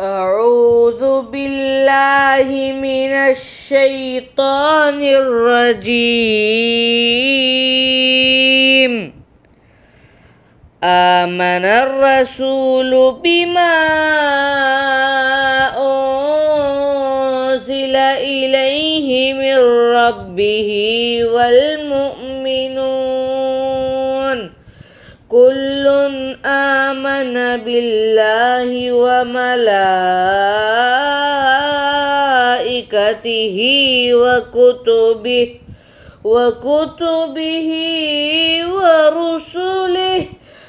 أعوذ بالله من الشيطان الرجيم آمن الرسول بما أنزل إليه من ربه والمؤمنون كل آمن بالله وملائكته وكتبه وكتبه ورسله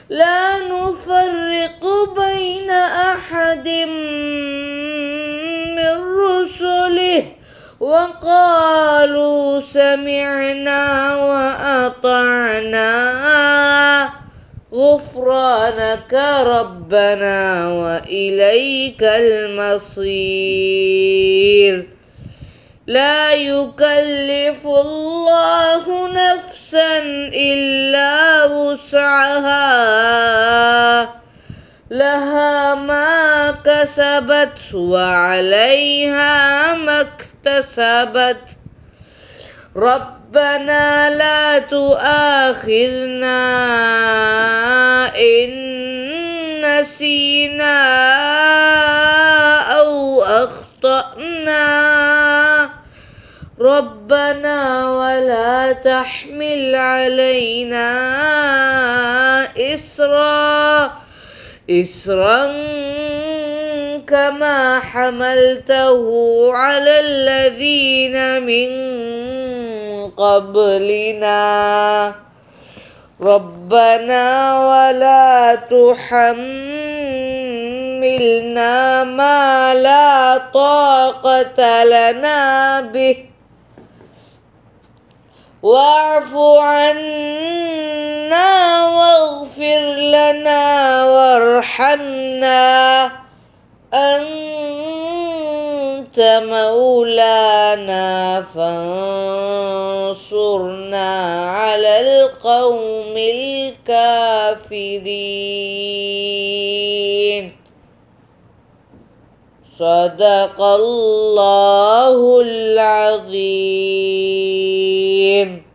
لا نفرق بين أحد من رسله وقالوا سمعنا وأطعنا غفرانك ربنا وإليك المصير لا يكلف الله نفسا إلا وسعها لها ما كسبت وعليها ما اكتسبت ربنا لا تؤاخذنا إن نسينا أو أخطأنا ربنا ولا تحمل علينا إسرا إسرا كما حملته على الذين من قبلنا ربنا ولا تحملنا ما لا طاقة لنا به واعف عنا واغفر لنا وارحمنا أنت مولانا فانصرنا انصرنا على القوم الكافرين صدق الله العظيم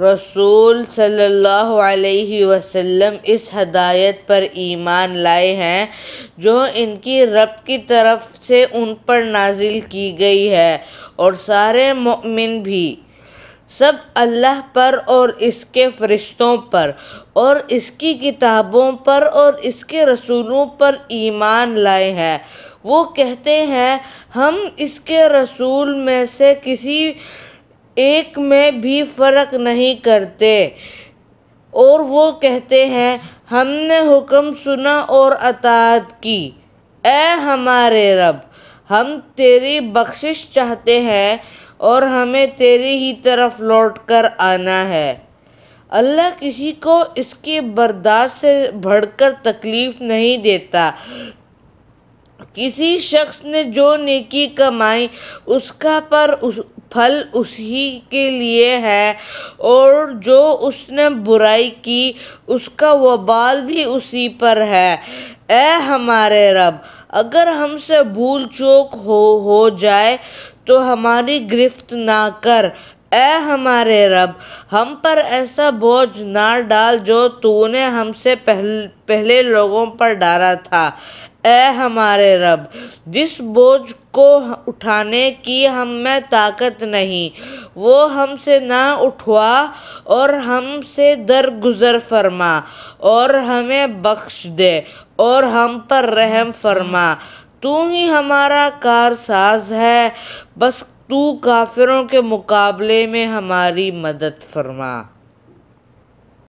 रसूल सल्लल्लाहु अलैहि वसल्लम इस हदायत पर ईमान लाए हैं जो इनकी रब की तरफ से उन पर नाजिल की गई है और सारे मोमिन भी सब अल्लाह पर और इसके फरिश्तों पर और इसकी किताबों पर और इसके रसूलों पर ईमान लाए हैं वो कहते हैं हम इसके रसूल में से किसी एक में भी फ़र्क नहीं करते और वो कहते हैं हमने हुक्म सुना और अतात की ए हमारे रब हम तेरी बख्शिश चाहते हैं और हमें तेरी ही तरफ लौट कर आना है अल्लाह किसी को इसकी बर्दाश्त से बढ़कर तकलीफ़ नहीं देता किसी शख्स ने जो नेकी कमाई उसका पर उस फल उसी के लिए है और जो उसने बुराई की उसका वबाल भी उसी पर है ए हमारे रब अगर हमसे भूल चूक हो हो जाए तो हमारी गिरफ्त ना कर ए हमारे रब हम पर ऐसा बोझ ना डाल जो तूने हमसे पहल, पहले लोगों पर डाला था ए हमारे रब जिस बोझ को उठाने की हम में ताकत नहीं वो हमसे ना उठवा और हमसे दर गुजर फरमा और हमें बख्श दे और हम पर रहम फरमा तू ही हमारा कारसाज है बस तू काफिरों के मुकाबले में हमारी मदद फरमा